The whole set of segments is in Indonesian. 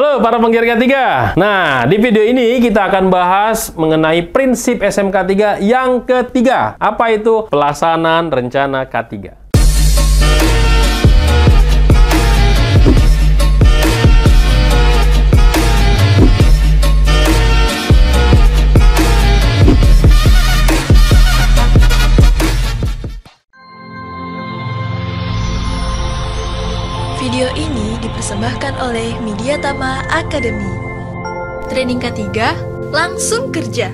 Halo para penggiat K3. Nah, di video ini kita akan bahas mengenai prinsip SMK 3 yang ketiga. Apa itu? Pelaksanaan rencana K3. Video ini dipersembahkan oleh Media Tama Academy. Training ketiga, langsung kerja.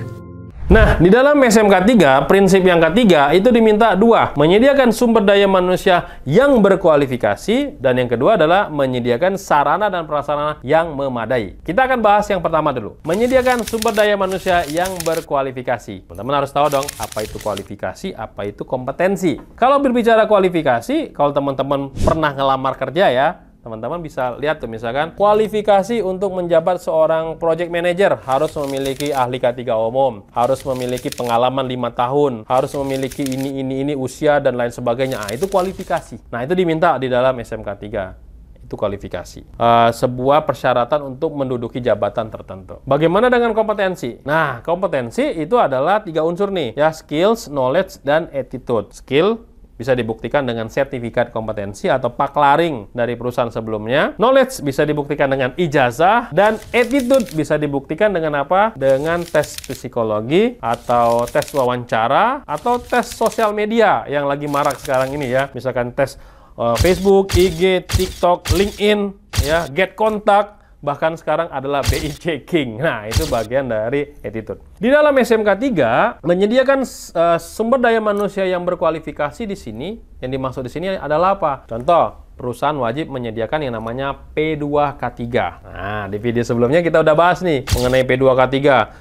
Nah, di dalam SMK 3, prinsip yang ketiga itu diminta dua, menyediakan sumber daya manusia yang berkualifikasi, dan yang kedua adalah menyediakan sarana dan prasarana yang memadai. Kita akan bahas yang pertama dulu, menyediakan sumber daya manusia yang berkualifikasi. Teman-teman harus tahu dong, apa itu kualifikasi, apa itu kompetensi. Kalau berbicara kualifikasi, kalau teman-teman pernah ngelamar kerja ya, teman-teman bisa lihat tuh misalkan kualifikasi untuk menjabat seorang project manager harus memiliki ahli K3 umum, harus memiliki pengalaman lima tahun, harus memiliki ini ini ini usia dan lain sebagainya. Nah, itu kualifikasi. Nah, itu diminta di dalam SMK 3 itu kualifikasi uh, sebuah persyaratan untuk menduduki jabatan tertentu bagaimana dengan kompetensi nah kompetensi itu adalah tiga unsur nih ya skills knowledge dan attitude skill bisa dibuktikan dengan sertifikat kompetensi atau paklaring dari perusahaan sebelumnya. Knowledge bisa dibuktikan dengan ijazah dan attitude bisa dibuktikan dengan apa? Dengan tes psikologi atau tes wawancara atau tes sosial media yang lagi marak sekarang ini ya. Misalkan tes uh, Facebook, IG, TikTok, LinkedIn, ya, get kontak bahkan sekarang adalah BIC King. Nah, itu bagian dari attitude. Di dalam SMK 3 menyediakan uh, sumber daya manusia yang berkualifikasi di sini, yang dimaksud di sini adalah apa? Contoh, perusahaan wajib menyediakan yang namanya P2K3. Nah, di video sebelumnya kita udah bahas nih mengenai P2K3.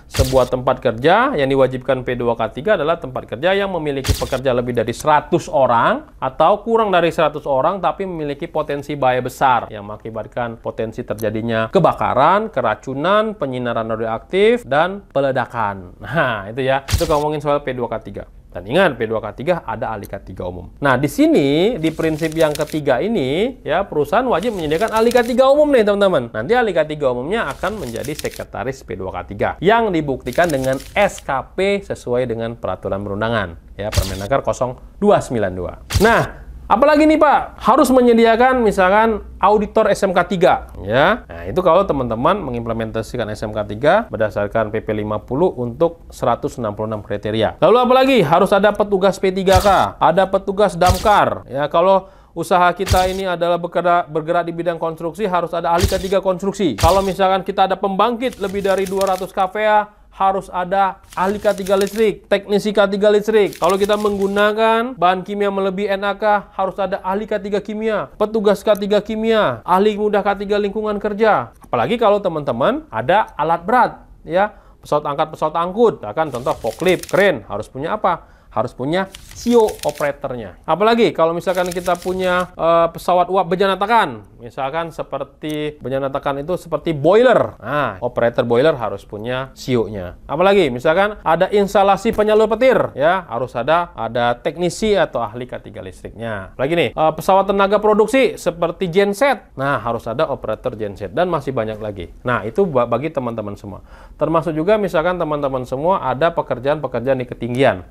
Sebuah tempat kerja yang diwajibkan P2K3 adalah tempat kerja yang memiliki pekerja lebih dari 100 orang atau kurang dari 100 orang tapi memiliki potensi bahaya besar yang mengakibatkan potensi terjadinya kebakaran, keracunan, penyinaran radioaktif, dan peledakan. Nah, itu ya. Itu ngomongin soal P2K3. Dan ingat P2K3 ada ahli K3 umum. Nah, di sini di prinsip yang ketiga ini ya perusahaan wajib menyediakan ahli K3 umum nih, teman-teman. Nanti ahli K3 umumnya akan menjadi sekretaris P2K3 yang dibuktikan dengan SKP sesuai dengan peraturan perundangan ya Permenaker 0292. Nah, Apalagi nih Pak, harus menyediakan misalkan auditor SMK 3 ya. Nah, itu kalau teman-teman mengimplementasikan SMK 3 berdasarkan PP 50 untuk 166 kriteria. Lalu apalagi harus ada petugas P3K, ada petugas damkar. Ya, kalau usaha kita ini adalah bergerak, bergerak di bidang konstruksi harus ada ahli ketiga konstruksi. Kalau misalkan kita ada pembangkit lebih dari 200 KVA harus ada ahli K3 listrik, teknisi K3 listrik. Kalau kita menggunakan bahan kimia melebihi NAK, harus ada ahli K3 kimia, petugas K3 kimia, ahli mudah K3 lingkungan kerja. Apalagi kalau teman-teman ada alat berat, ya pesawat angkat, pesawat angkut, akan contoh forklift, keren, harus punya apa? harus punya CEO operatornya. Apalagi kalau misalkan kita punya uh, pesawat uap bejana tekan, misalkan seperti bejana tekan itu seperti boiler. Nah, operator boiler harus punya ceo nya Apalagi misalkan ada instalasi penyalur petir, ya harus ada ada teknisi atau ahli ketiga listriknya. Lagi nih, uh, pesawat tenaga produksi seperti genset, nah harus ada operator genset dan masih banyak lagi. Nah, itu bagi teman-teman semua. Termasuk juga misalkan teman-teman semua ada pekerjaan-pekerjaan di ketinggian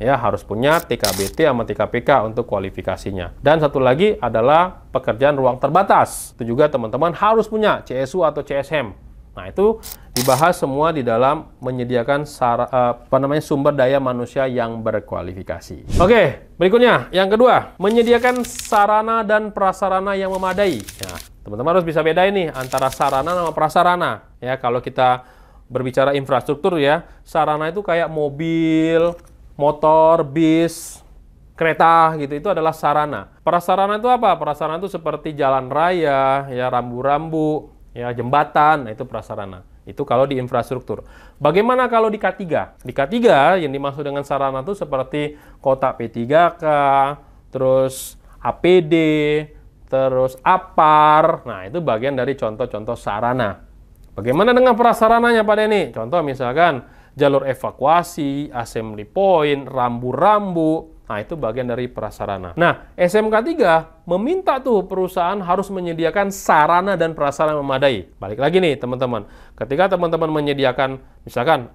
ya harus punya TKBT sama TKPK untuk kualifikasinya. Dan satu lagi adalah pekerjaan ruang terbatas. Itu juga teman-teman harus punya CSU atau CSM. Nah, itu dibahas semua di dalam menyediakan sara, eh, apa namanya sumber daya manusia yang berkualifikasi. Oke, berikutnya yang kedua, menyediakan sarana dan prasarana yang memadai. Nah, teman-teman harus bisa bedain nih antara sarana sama prasarana. Ya, kalau kita berbicara infrastruktur ya, sarana itu kayak mobil, motor, bis, kereta gitu itu adalah sarana. Prasarana itu apa? Prasarana itu seperti jalan raya, ya rambu-rambu, ya jembatan, nah itu prasarana. Itu kalau di infrastruktur. Bagaimana kalau di K3? Di K3 yang dimaksud dengan sarana itu seperti kota P3K, terus APD, terus APAR. Nah, itu bagian dari contoh-contoh sarana. Bagaimana dengan prasarananya Pak Denny? Contoh misalkan jalur evakuasi, assembly point, rambu-rambu. Nah, itu bagian dari prasarana. Nah, SMK 3 meminta tuh perusahaan harus menyediakan sarana dan prasarana memadai. Balik lagi nih, teman-teman. Ketika teman-teman menyediakan misalkan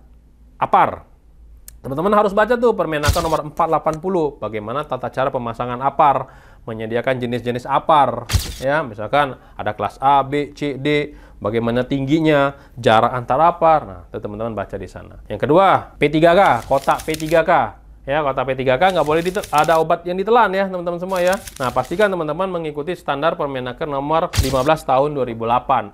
APAR, teman-teman harus baca tuh Permenaker nomor 480 bagaimana tata cara pemasangan APAR, menyediakan jenis-jenis APAR ya, misalkan ada kelas A, B, C, D, bagaimana tingginya, jarak antar apa. Nah, teman-teman baca di sana. Yang kedua, P3K, kotak P3K. Ya, kota P3K nggak boleh ada obat yang ditelan ya, teman-teman semua ya. Nah, pastikan teman-teman mengikuti standar Permenaker nomor 15 tahun 2008.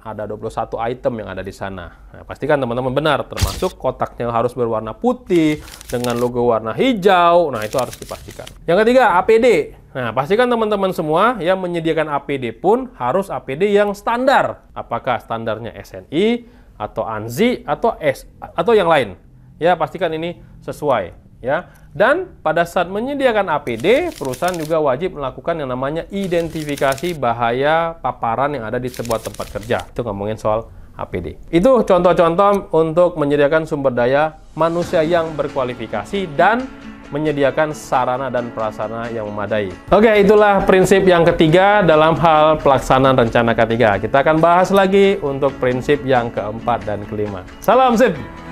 Ada 21 item yang ada di sana. Nah, pastikan teman-teman benar, termasuk kotaknya harus berwarna putih dengan logo warna hijau. Nah, itu harus dipastikan. Yang ketiga, APD. Nah, pastikan teman-teman semua yang menyediakan APD pun harus APD yang standar. Apakah standarnya SNI atau ANZI atau S atau yang lain. Ya, pastikan ini sesuai ya. Dan pada saat menyediakan APD, perusahaan juga wajib melakukan yang namanya identifikasi bahaya paparan yang ada di sebuah tempat kerja. Itu ngomongin soal APD. Itu contoh-contoh untuk menyediakan sumber daya manusia yang berkualifikasi dan menyediakan sarana dan prasarana yang memadai. Oke, itulah prinsip yang ketiga dalam hal pelaksanaan rencana ketiga. Kita akan bahas lagi untuk prinsip yang keempat dan kelima. Salam sip!